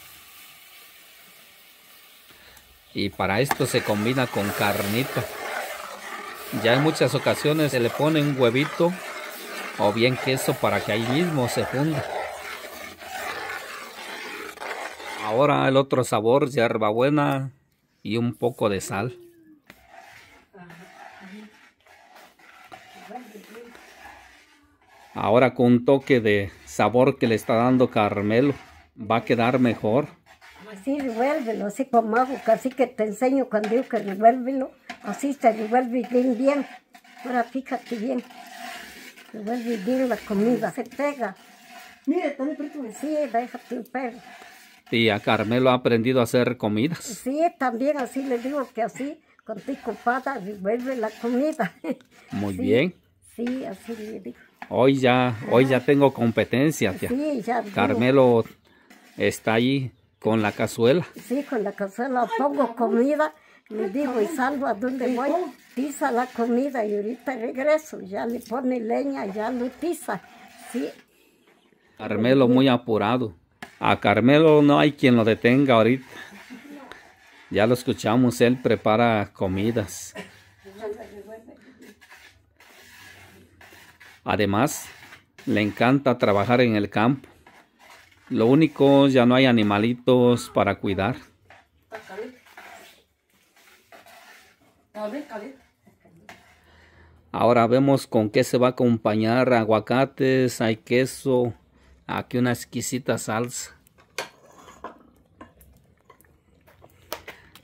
Y para esto se combina con carnita. Ya en muchas ocasiones se le pone un huevito o bien queso para que ahí mismo se funda. Ahora el otro sabor, hierbabuena y un poco de sal. Ahora con un toque de sabor que le está dando Carmelo, va a quedar mejor. Así pues revuélvelo, así como hago, así que te enseño cuando digo que revuélvelo, así se revuelve bien bien. Ahora fíjate bien, revuelve bien la comida, se pega. Mira, también me sí, déjate un Y Tía Carmelo ha aprendido a hacer comidas. Sí, también así le digo que así, con tu copada, revuelve la comida. Muy bien. Sí, así le digo. Hoy ya, hoy ya ah. tengo competencia, Sí, Carmelo está ahí con la cazuela. Sí, con la cazuela pongo comida. Le digo, y salgo a donde voy, pisa la comida y ahorita regreso. Ya le pone leña, ya lo pisa. Carmelo muy apurado. A Carmelo no hay quien lo detenga ahorita. Ya lo escuchamos, él prepara comidas. Además, le encanta trabajar en el campo. Lo único, ya no hay animalitos para cuidar. Ahora vemos con qué se va a acompañar aguacates, hay queso, aquí una exquisita salsa.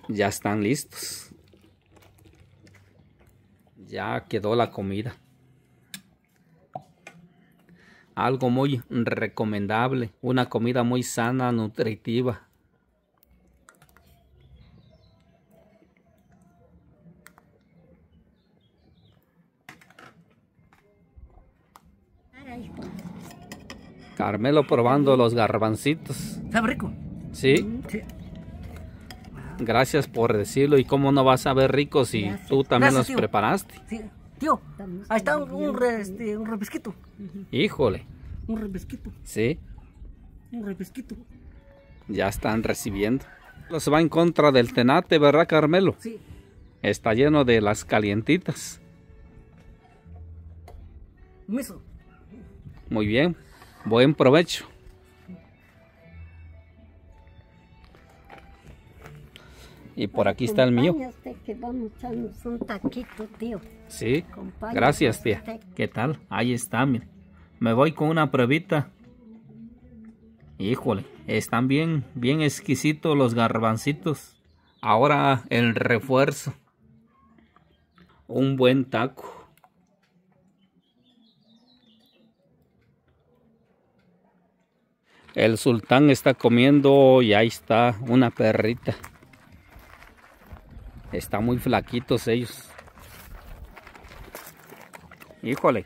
Ya están listos. Ya quedó la comida algo muy recomendable, una comida muy sana, nutritiva. Carmelo probando los garbancitos. ¿Sabe rico? Sí. Mm, Gracias por decirlo. ¿Y cómo no vas a ver rico si tú también los preparaste? Sí tío, ahí está un, un, este, Híjole. Un repesquito. Sí. Un repesquito. Ya están recibiendo. Se va en contra del tenate, ¿verdad, Carmelo? Sí. Está lleno de las calientitas. Miso. Muy bien. Buen provecho. Y por aquí está el mío. Sí, gracias, tía. ¿Qué tal? Ahí está, mire. Me voy con una pruebita. Híjole, están bien, bien exquisitos los garbancitos. Ahora el refuerzo. Un buen taco. El sultán está comiendo y ahí está una perrita. Están muy flaquitos ellos. Híjole.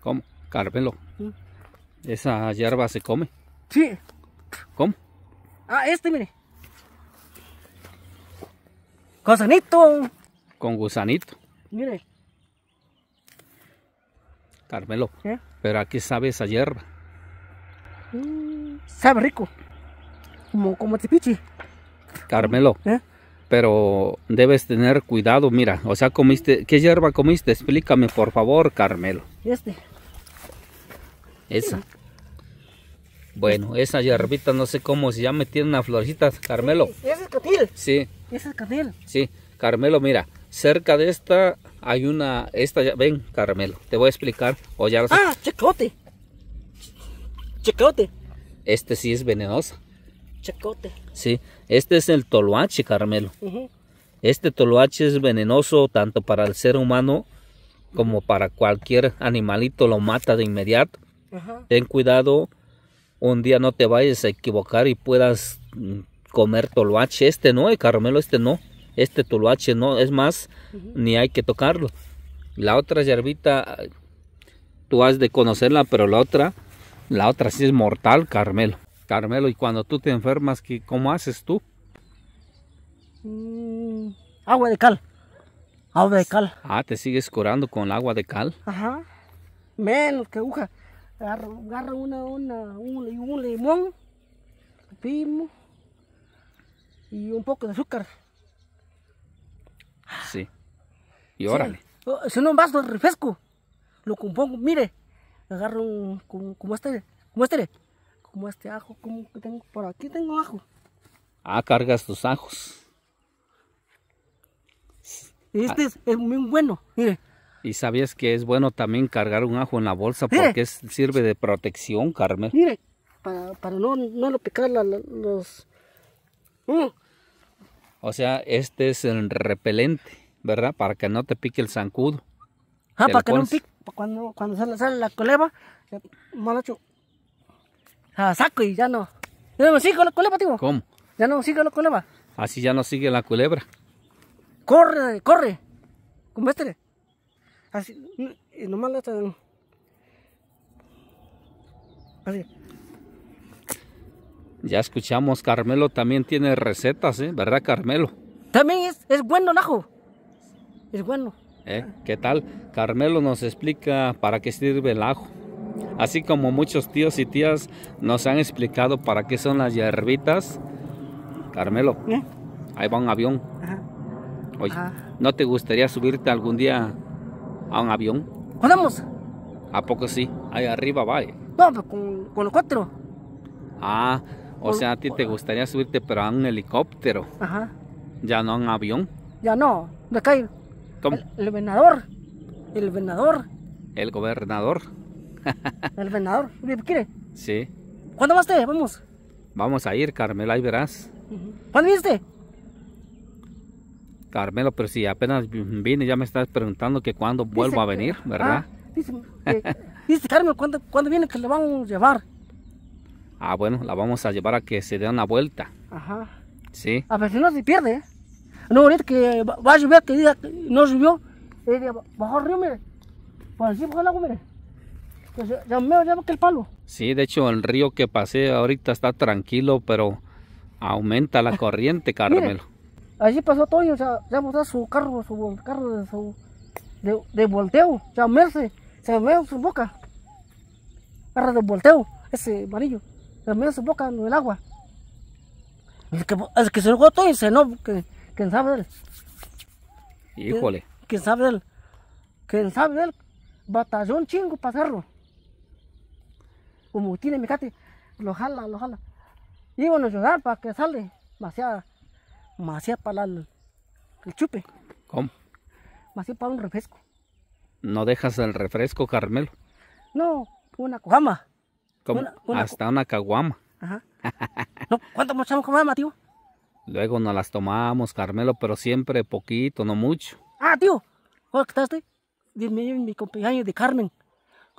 ¿Cómo? Carmelo. ¿Mm? ¿Esa hierba se come? Sí. ¿Cómo? Ah, este, mire. Gusanito. Con gusanito. Mire. Carmelo. ¿Eh? Pero aquí sabe esa hierba sabe rico, como, como Carmelo. ¿Eh? Pero debes tener cuidado, mira, o sea, comiste, ¿qué hierba comiste? Explícame, por favor, Carmelo. Este. Esa. Bueno, esa hierbita, no sé cómo se llama, tiene una florcita, Carmelo. es catil. Sí. Ese es catil. Sí, Carmelo, mira, cerca de esta hay una, esta, ven, Carmelo, te voy a explicar. O ya ah, Chacote. Este sí es venenoso. Chacote. Sí, este es el toloache, Carmelo. Este toloache es venenoso tanto para el ser humano como para cualquier animalito, lo mata de inmediato. Ten cuidado, un día no te vayas a equivocar y puedas mm, comer toloache. Este no, eh, Carmelo, este no. Este toloache no, es más, ni hay que tocarlo. La otra yerbita, tú has de conocerla, pero la otra la otra sí es mortal, Carmelo. Carmelo, y cuando tú te enfermas, ¿qué, ¿cómo haces tú? Mm, agua de cal. Agua de cal. Ah, te sigues curando con agua de cal. Ajá. Menos que aguja. Agarra, una, una, un, un limón, pimo y un poco de azúcar. Sí. Y órale. Oh, si Es vas refresco. Lo compongo, mire, agarro un, como, este, como este, como este ajo, como que tengo por aquí, tengo ajo. Ah, cargas tus ajos. Ah. Este es, muy bueno, mire. ¿Y sabías que es bueno también cargar un ajo en la bolsa porque sirve de protección, Carmen? Mire, para, no, no lo picar los... Mm. O sea, este es el repelente, ¿verdad? Para que no te pique el zancudo. Ah, para que no pique, cuando, cuando sale, la eh, mal hecho. Ah, saco y ya no. Ya no sigue la culebra, tío. ¿Cómo? Ya no sigue la culebra. Así ya no sigue la culebra. Corre, corre. Combástele. Así, y nomás lo Así. Ya escuchamos, Carmelo también tiene recetas, ¿eh? ¿Verdad, Carmelo? También es, es bueno, Najo. Es bueno. ¿eh? ¿Qué tal? Carmelo nos explica para qué sirve el ajo. Así como muchos tíos y tías nos han explicado para qué son las hierbitas. Carmelo, ¿Eh? ahí va un avión. Oye, ah. ¿no te gustaría subirte algún día a un avión? ¿Podemos? ¿A poco sí? Ahí arriba va. Eh. No, pues, con, con los cuatro. Ah, o sea, a ti te gustaría subirte pero a un helicóptero. Ajá. Ya no a un avión. Ya no, me caigo. El, gobernador, venador. El venador. El gobernador. el venador. ¿Quiere? Sí. ¿Cuándo más te? Vamos. Vamos a ir, Carmelo, ahí verás. ¿Cuándo viste? Carmelo, pero si apenas vine, ya me estás preguntando que cuándo vuelvo a venir, ¿verdad? Ah, dice, dice, ¿cuándo, ¿cuándo, viene que le vamos a llevar? Ah, bueno, la vamos a llevar a que se dé una vuelta. Ajá. Sí. A ver si no se pierde. ¿eh? No, ahorita que va a llover, que no llovió, bajó el río, mire. Por bajó el agua, mire. Pues ya me llama que el palo. Sí, de hecho, el río que pasé ahorita está tranquilo, pero aumenta la corriente, Carmelo. allí pasó todo, ya mostró su carro, su carro de, volteo, ya me se me su boca. Carro de volteo, ese amarillo, se me su boca en el agua. El que, se lo todo y se no, que ¿Quién sabe de él? Híjole. ¿Quién sabe de él? ¿Quién sabe de él? Batallón chingo para hacerlo. Como tiene mi cate, lo jala, lo jala. Y a llorar para que sale. masía masía para el, chupe. ¿Cómo? Masía para un refresco. ¿No dejas el refresco, Carmelo? No, una caguama. ¿Cómo? Hasta una caguama. Ajá. no, ¿Cuánto mochamos caguama, tío? Luego nos las tomamos, Carmelo, pero siempre poquito, no mucho. Ah, tío, ¿cómo estás? Dime, eh, mi, mi de Carmen.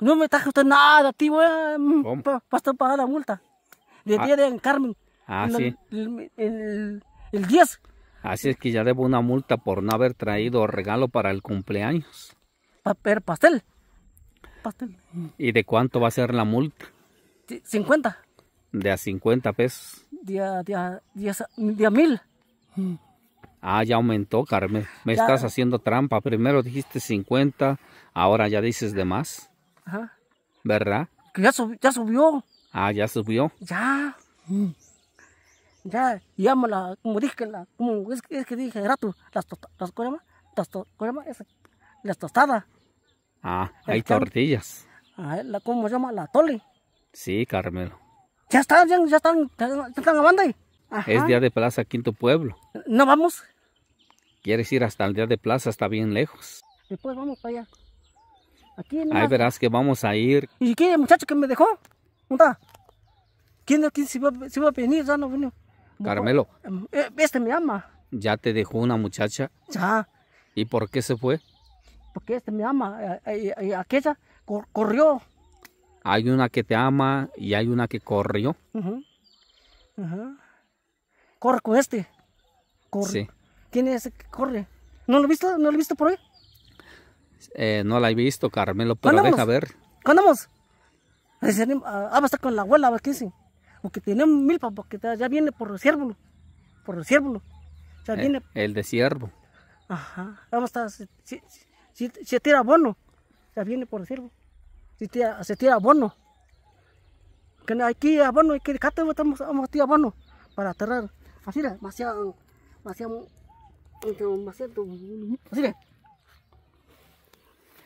No me traje usted nada, tío, eh, mm, para la multa. De ah. día de Carmen. Ah, sí. El, el, 10. Así es que ya debo una multa por no haber traído regalo para el cumpleaños. Papel, pastel. Pastel. ¿Y de cuánto va a ser la multa? 50. De a 50 pesos. De a, de mil. Ah, ya aumentó, Carmen. Me estás haciendo trampa. Primero dijiste 50, ahora ya dices de más. Ajá. ¿Verdad? Que ya, ya subió. Ah, ya subió. Ya. Ya, llámala, como dije, la, como es, es que dije rato, las, las, tostadas. Ah, hay tortillas. ah, la, ¿Cómo se llama? La tole. Sí, Carmelo. Ya están, ya, están, están la banda. Es día de plaza aquí en tu pueblo. No vamos. Quieres ir hasta el día de plaza, está bien lejos. Después vamos para allá. Aquí en Ahí verás que vamos a ir. ¿Y quién el muchacho que me dejó? ¿Quién, quién se, se iba a venir? Ya no vino. Carmelo. Eh, este me ama. Ya te dejó una muchacha. Ya. ¿Y por qué se fue? Porque este me ama. Eh, eh, aquella corrió. Hay una que te ama y hay una que corrió. Ajá. Corre este. Corre. ¿Quién es ese que corre? ¿No lo visto? ¿No lo he visto por ahí? Eh, no la he visto, Carmelo, pero deja ver. ¿Cuándo vamos? Ah, ah, va a estar con la abuela, ¿qué dice? Porque tiene mil papas que ya viene por el ciervo. Por el ciervo. Eh, el de ciervo. Ajá. Vamos a estar. Si, tira bono, ya viene por el ciervo si tira, se tira abono. Que aquí abono, y que dejar, pues, estamos, vamos a tirar abono para aterrar. Así es, demasiado, demasiado, demasiado, así es.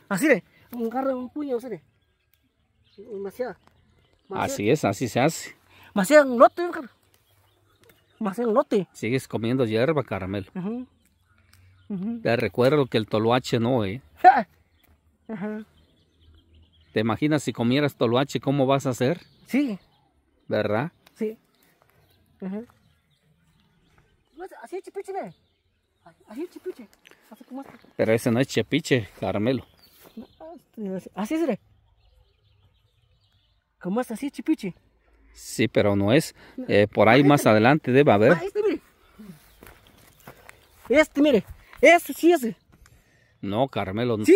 Así es, un carro un puño, así es. Demasiado. Así es, así se hace. Demasiado un lote, cara. Demasiado un lote. Sigues comiendo hierba, caramelo. Uh -huh. Uh -huh. Te recuerdo que el toloache no, eh. Ajá. ¿Te imaginas si comieras toloache, cómo vas a hacer? Sí. ¿Verdad? Sí. Pues, así es Así es este. Pero ese no es chipiche, Carmelo. Este, así es, ¿Cómo es así, chipiche? Sí, pero no es. Eh, por ahí más este, adelante debe haber. este, mire. Este, mire. Este sí es. No, Carmelo, no ¿Sí?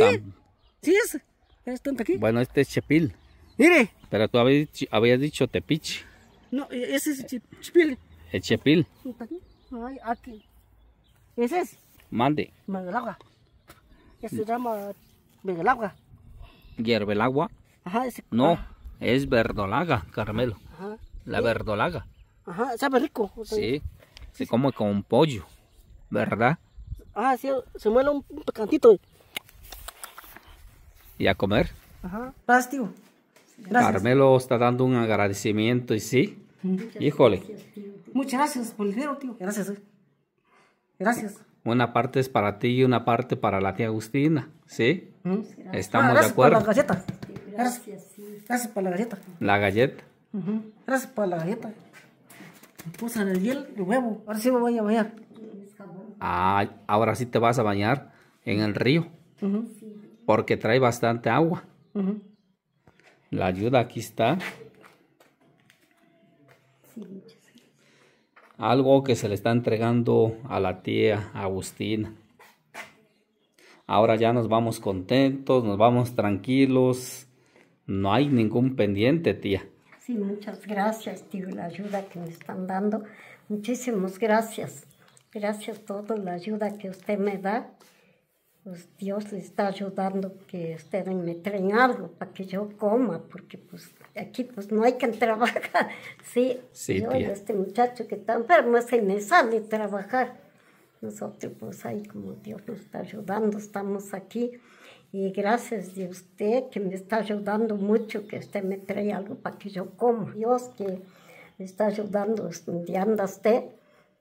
Sí es. ¿Es Bueno, este es Chepil. Mire. Pero tú habías, dicho tepich. No, e, ese es Chepil. El Chepil. Aquí? aquí. ¿Ese es? Mande. Megalagua. Este mm. se llama el agua? Ajá, ese. No, ah. es verdolaga, Carmelo. Ajá. La verdolaga. Ajá, sabe rico. sí, se come con pollo, ¿verdad? Ah, sí, se muele un, un picantito y a comer. Ajá, gracias, tío. Gracias. Carmelo está dando un agradecimiento y sí. Híjole. Muchas gracias por el dinero, tío. Gracias. Eh. Gracias. Una parte es para ti y una parte para la tía Agustina, ¿sí? Estamos ah, de acuerdo. Por las galletas. Gracias. Gracias por la galleta. La galleta. Gracias por la galleta. en el hielo el huevo. Ahora sí me voy a bañar. Ah, ahora sí te vas a bañar en el río porque trae bastante agua. La ayuda aquí está. Algo que se le está entregando a la tía Agustina. Ahora ya nos vamos contentos, nos vamos tranquilos. No hay ningún pendiente, tía. Sí, muchas gracias, tío, la ayuda que me están dando. Muchísimas gracias. Gracias a todos, la ayuda que usted me da. Pues, Dios le está ayudando que usted me traiga algo para que yo coma, porque pues aquí pues no hay quien trabaja, sí. este muchacho que está enfermo se me sale trabajar. Nosotros pues ahí como Dios nos está ayudando, estamos aquí. Y gracias de usted que me está ayudando mucho, que usted me trae algo para que yo coma. Dios que me está ayudando, donde anda usted,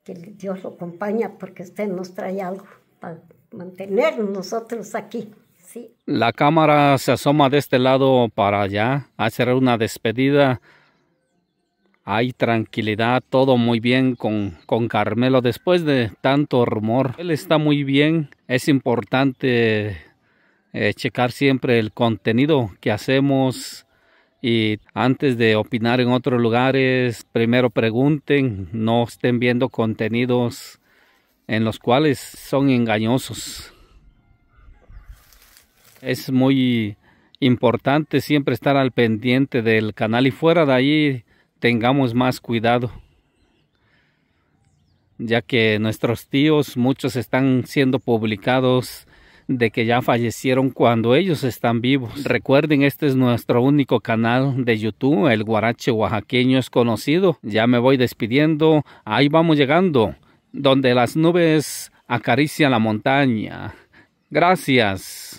que Dios lo acompaña porque usted nos trae algo para mantener nosotros aquí. La cámara se asoma de este lado para allá, hacer una despedida. Hay tranquilidad, todo muy bien con, Carmelo después de tanto rumor. Él está muy bien, es importante eh, checar siempre el contenido que hacemos y antes de opinar en otros lugares, primero pregunten, no estén viendo contenidos en los cuales son engañosos. Es muy importante siempre estar al pendiente del canal y fuera de ahí tengamos más cuidado ya que nuestros tíos muchos están siendo publicados de que ya fallecieron cuando ellos están vivos. Recuerden, este es nuestro único canal de YouTube, el Guarache Oaxaqueño es conocido. Ya me voy despidiendo, ahí vamos llegando donde las nubes acarician la montaña. Gracias.